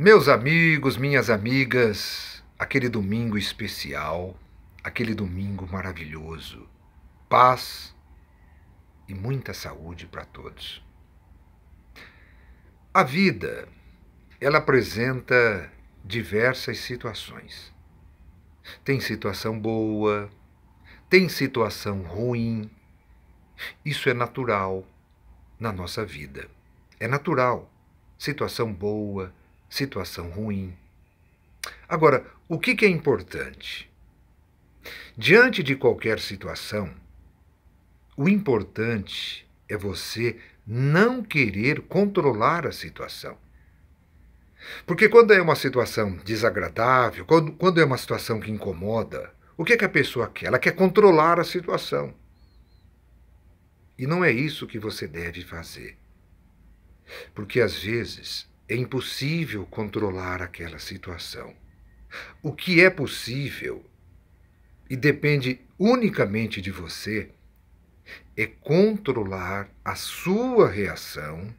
Meus amigos, minhas amigas, aquele domingo especial, aquele domingo maravilhoso. Paz e muita saúde para todos. A vida, ela apresenta diversas situações. Tem situação boa, tem situação ruim. Isso é natural na nossa vida. É natural. Situação boa, situação ruim. Agora, o que, é importante? Diante de qualquer situação, o importante é você não querer controlar a situação. Porque quando é uma situação desagradável, quando, quando é uma situação que incomoda, o que, é que a pessoa quer? Ela quer controlar a situação. E não é isso que você deve fazer. Porque às vezes é impossível controlar aquela situação. O que é possível e depende unicamente de você é controlar a sua reação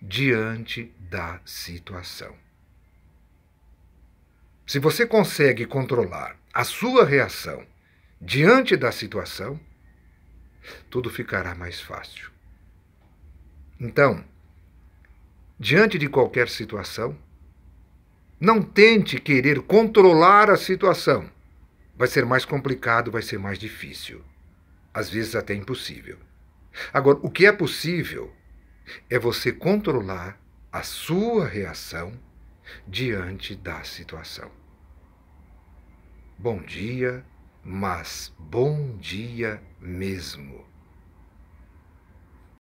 diante da situação. Se você consegue controlar a sua reação diante da situação, tudo ficará mais fácil. Então, diante de qualquer situação. Não tente querer controlar a situação. Vai ser mais complicado, vai ser mais difícil. Às vezes até impossível. Agora, o que é possível é você controlar a sua reação diante da situação. Bom dia, mas bom dia mesmo.